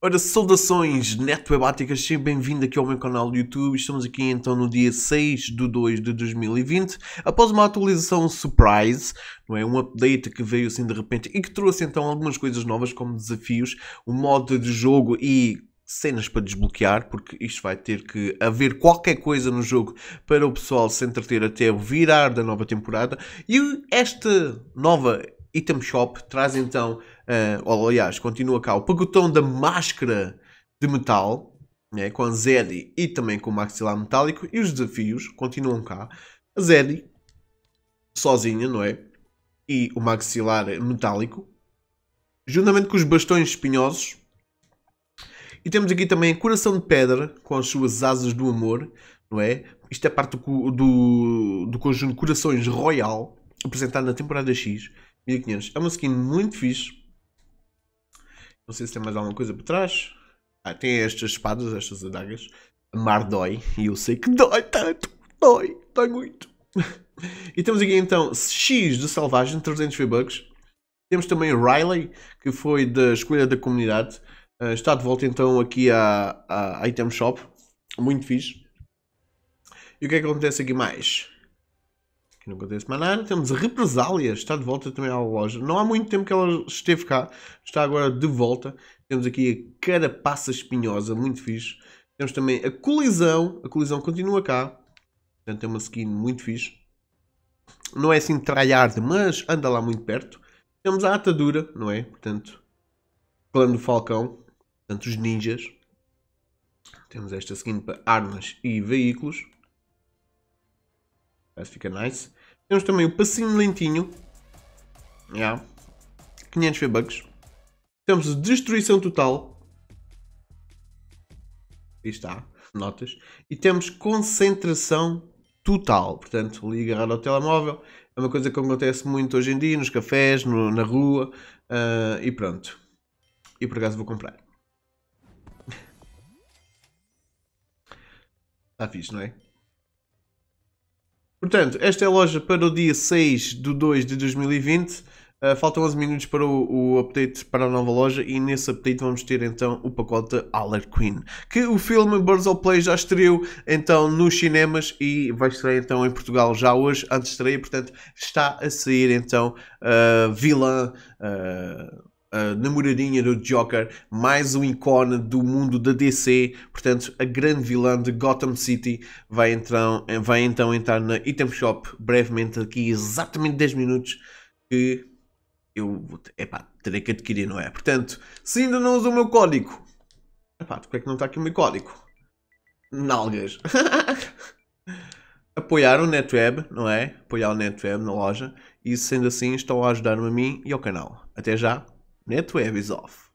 Ora, saudações netwebáticas, seja bem-vindo aqui ao meu canal do YouTube. Estamos aqui então no dia 6 de 2 de 2020, após uma atualização surprise, não é? Um update que veio assim de repente e que trouxe então algumas coisas novas, como desafios, o modo de jogo e cenas para desbloquear, porque isto vai ter que haver qualquer coisa no jogo para o pessoal se entreter até o virar da nova temporada. E esta nova Item Shop traz então, uh, ou, aliás, continua cá o pacotão da máscara de metal, né, com a Zeddy e também com o maxilar metálico, e os desafios continuam cá. A Zeddy, sozinha, não é? E o maxilar metálico, juntamente com os bastões espinhosos. E temos aqui também Coração de Pedra, com as suas asas do amor, não é? Isto é parte do, do, do conjunto Corações Royal, apresentado na temporada X. 1500. É uma skin muito fixe. Não sei se tem mais alguma coisa por trás. Ah, tem estas espadas, estas adagas. mar dói. E eu sei que dói tanto. Dói. Dói muito. e temos aqui então X de Selvagem, 300 V-Bucks. Temos também Riley, que foi da escolha da comunidade. Uh, está de volta então aqui à, à Item Shop. Muito fixe. E o que é que acontece aqui mais? que não acontece mais nada. Temos a Represália, está de volta também à loja. Não há muito tempo que ela esteve cá, está agora de volta. Temos aqui a Carapaça Espinhosa, muito fixe. Temos também a Colisão, a Colisão continua cá. Portanto, é uma skin muito fixe. Não é assim tryhard, mas anda lá muito perto. Temos a Atadura, não é? Portanto, clã do Falcão, portanto, os ninjas. Temos esta skin para armas e veículos. Parece fica nice. Temos também o passinho lentinho. Yeah. 500 V-Bucks. Temos destruição total. Aí está. Notas. E temos concentração total. Portanto, liga ao telemóvel. É uma coisa que acontece muito hoje em dia, nos cafés, no, na rua. Uh, e pronto. E por acaso vou comprar. Está fixe, não é? Portanto, esta é a loja para o dia 6 de 2 de 2020. Uh, ah, faltam 11 minutos para o, o, update para a nova loja e nesse update vamos ter então o pacote Queen, que o filme Birds of Play já estreou então nos cinemas e vai estrear então em Portugal já hoje, antes de estreia, portanto está a sair então uh, vilã... Uh, a namoradinha do Joker, mais um ícone do mundo da DC, portanto, a grande vilã de Gotham City, vai então, vai então entrar na Item Shop brevemente, aqui exatamente 10 minutos, que eu epá, terei que adquirir, não é? Portanto, se ainda não usa o meu código, epá, porque é que não está aqui o meu código? Nalgas. Apoiar o NetWeb, não é? Apoiar o NetWeb na loja. E sendo assim, estão a ajudar-me a mim e ao canal. Até já! Network is off.